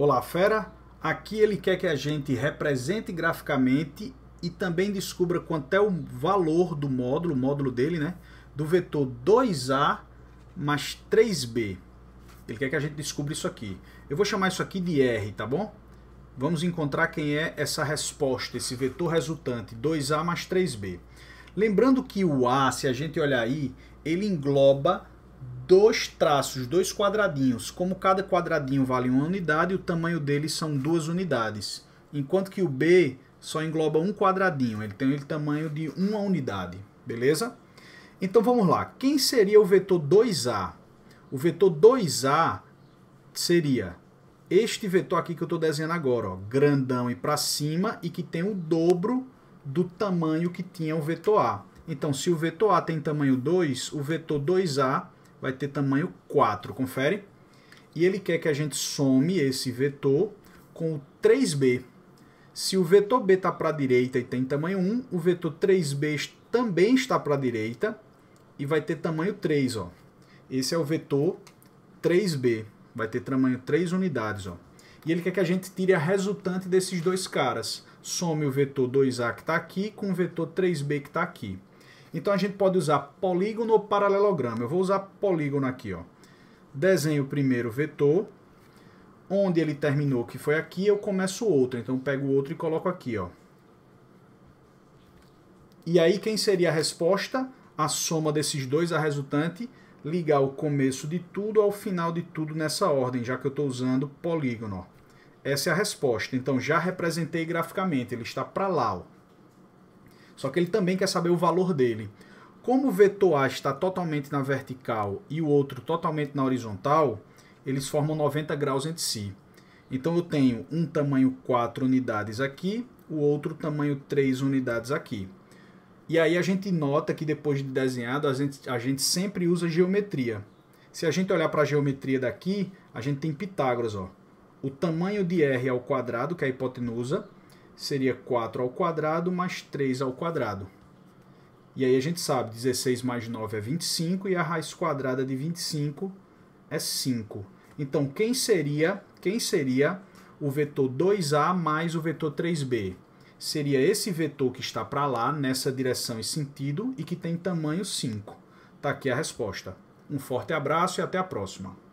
Olá, fera! Aqui ele quer que a gente represente graficamente e também descubra quanto é o valor do módulo, o módulo dele, né? Do vetor 2A mais 3B. Ele quer que a gente descubra isso aqui. Eu vou chamar isso aqui de R, tá bom? Vamos encontrar quem é essa resposta, esse vetor resultante, 2A mais 3B. Lembrando que o A, se a gente olhar aí, ele engloba dois traços, dois quadradinhos. Como cada quadradinho vale uma unidade, o tamanho dele são duas unidades. Enquanto que o B só engloba um quadradinho, ele tem o tamanho de uma unidade, beleza? Então vamos lá, quem seria o vetor 2A? O vetor 2A seria este vetor aqui que eu estou desenhando agora, ó, grandão e para cima e que tem o dobro do tamanho que tinha o vetor A. Então, se o vetor A tem tamanho 2, o vetor 2A vai ter tamanho 4, confere? E ele quer que a gente some esse vetor com o 3b. Se o vetor b está para a direita e tem tamanho 1, o vetor 3b também está para a direita e vai ter tamanho 3. Ó. Esse é o vetor 3b, vai ter tamanho 3 unidades. Ó. E ele quer que a gente tire a resultante desses dois caras. Some o vetor 2a que está aqui com o vetor 3b que está aqui. Então a gente pode usar polígono ou paralelogramo. Eu vou usar polígono aqui, ó. Desenho primeiro o vetor, onde ele terminou, que foi aqui, eu começo outro. Então pego o outro e coloco aqui, ó. E aí quem seria a resposta? A soma desses dois, a resultante, ligar o começo de tudo ao final de tudo nessa ordem, já que eu estou usando polígono. Ó. Essa é a resposta. Então já representei graficamente, ele está para lá. Ó. Só que ele também quer saber o valor dele. Como o vetor A está totalmente na vertical e o outro totalmente na horizontal, eles formam 90 graus entre si. Então eu tenho um tamanho 4 unidades aqui, o outro tamanho 3 unidades aqui. E aí a gente nota que depois de desenhado, a gente, a gente sempre usa geometria. Se a gente olhar para a geometria daqui, a gente tem Pitágoras. Ó. O tamanho de R ao quadrado, que é a hipotenusa, seria 4 ao quadrado mais 3 ao quadrado. E aí a gente sabe, 16 mais 9 é 25 e a raiz quadrada de 25 é 5. Então, quem seria, quem seria o vetor 2a mais o vetor 3b? Seria esse vetor que está para lá, nessa direção e sentido, e que tem tamanho 5. Está aqui a resposta. Um forte abraço e até a próxima.